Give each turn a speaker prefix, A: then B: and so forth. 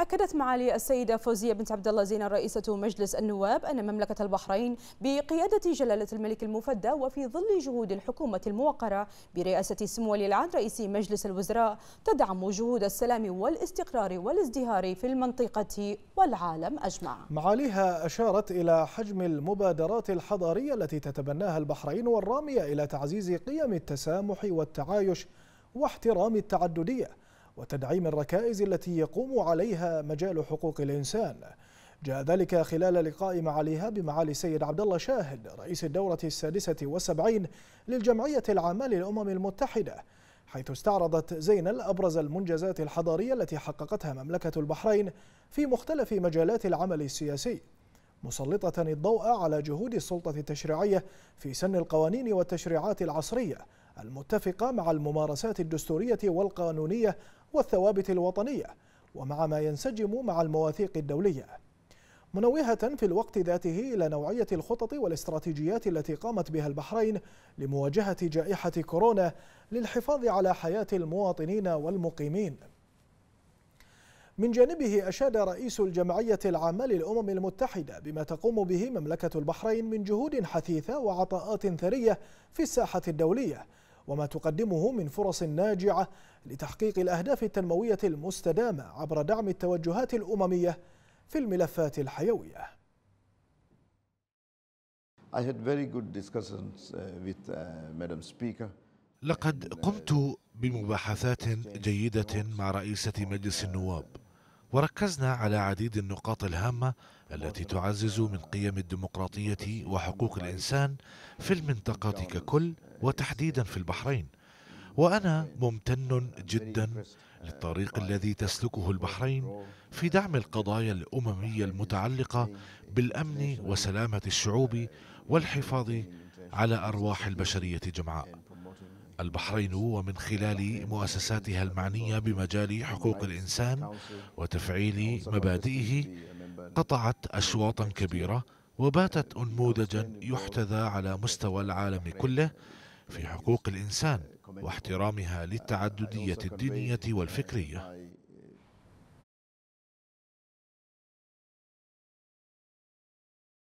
A: أكدت معالي السيدة فوزية بنت عبد الله زينة رئيسة مجلس النواب أن مملكة البحرين بقيادة جلالة الملك المفدى وفي ظل جهود الحكومة الموقرة برئاسة سمو ولي العهد رئيس مجلس الوزراء تدعم جهود السلام والاستقرار والازدهار في المنطقة والعالم أجمع.
B: معاليها أشارت إلى حجم المبادرات الحضارية التي تتبناها البحرين والرامية إلى تعزيز قيم التسامح والتعايش واحترام التعددية. وتدعيم الركائز التي يقوم عليها مجال حقوق الإنسان جاء ذلك خلال لقاء معاليها بمعالي السيد عبد الله شاهد رئيس الدورة السادسة والسبعين للجمعية العامة للأمم المتحدة حيث استعرضت زينل أبرز المنجزات الحضارية التي حققتها مملكة البحرين في مختلف مجالات العمل السياسي مسلطة الضوء على جهود السلطة التشريعية في سن القوانين والتشريعات العصرية المتفقة مع الممارسات الدستورية والقانونية والثوابت الوطنية ومع ما ينسجم مع المواثيق الدولية منوهة في الوقت ذاته إلى نوعية الخطط والاستراتيجيات التي قامت بها البحرين لمواجهة جائحة كورونا للحفاظ على حياة المواطنين والمقيمين من جانبه أشاد رئيس الجمعية العامة للأمم المتحدة بما تقوم به مملكة البحرين من جهود حثيثة وعطاءات ثرية في الساحة الدولية وما تقدمه من فرص ناجعة لتحقيق الأهداف التنموية المستدامة عبر دعم التوجهات الأممية في الملفات الحيوية
C: uh, uh, لقد uh, قمت بمباحثات جيدة مع رئيسة مجلس النواب وركزنا على عديد النقاط الهامة التي تعزز من قيم الديمقراطية وحقوق الإنسان في المنطقة ككل وتحديدا في البحرين وانا ممتن جدا للطريق الذي تسلكه البحرين في دعم القضايا الامميه المتعلقه بالامن وسلامه الشعوب والحفاظ على ارواح البشريه جمعاء البحرين ومن خلال مؤسساتها المعنيه بمجال حقوق الانسان وتفعيل مبادئه قطعت اشواطا كبيره وباتت انموذجا يحتذى على مستوى العالم كله في حقوق الإنسان واحترامها للتعددية الدينية والفكرية